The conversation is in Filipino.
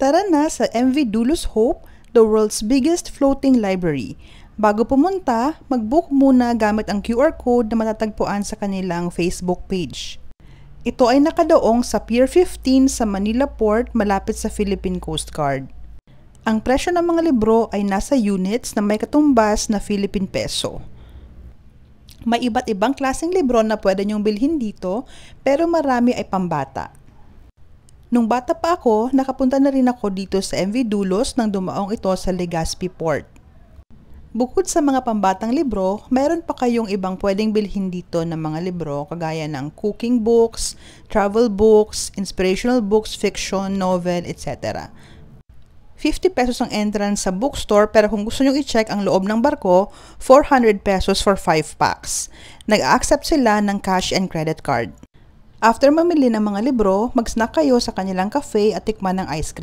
Tara na sa MV Dulus Hope, the world's biggest floating library. Bago pumunta, mag-book muna gamit ang QR code na matatagpuan sa kanilang Facebook page. Ito ay nakadoong sa Pier 15 sa Manila Port malapit sa Philippine Coast Guard. Ang presyo ng mga libro ay nasa units na may katumbas na Philippine Peso. May iba't ibang klaseng libro na pwede niyong bilhin dito pero marami ay pambata. Nung bata pa ako, nakapunta na rin ako dito sa MV Dulos nang dumaong ito sa Legazpi Port. Bukod sa mga pambatang libro, mayroon pa kayong ibang pwedeng bilhin dito ng mga libro kagaya ng cooking books, travel books, inspirational books, fiction, novel, etc. 50 pesos ang entrance sa bookstore pero kung gusto nyo i-check ang loob ng barko, 400 pesos for 5 packs. Nag-accept sila ng cash and credit card. After mamili ng mga libro, mag-snack kayo sa kanilang cafe at tikman ng ice cream.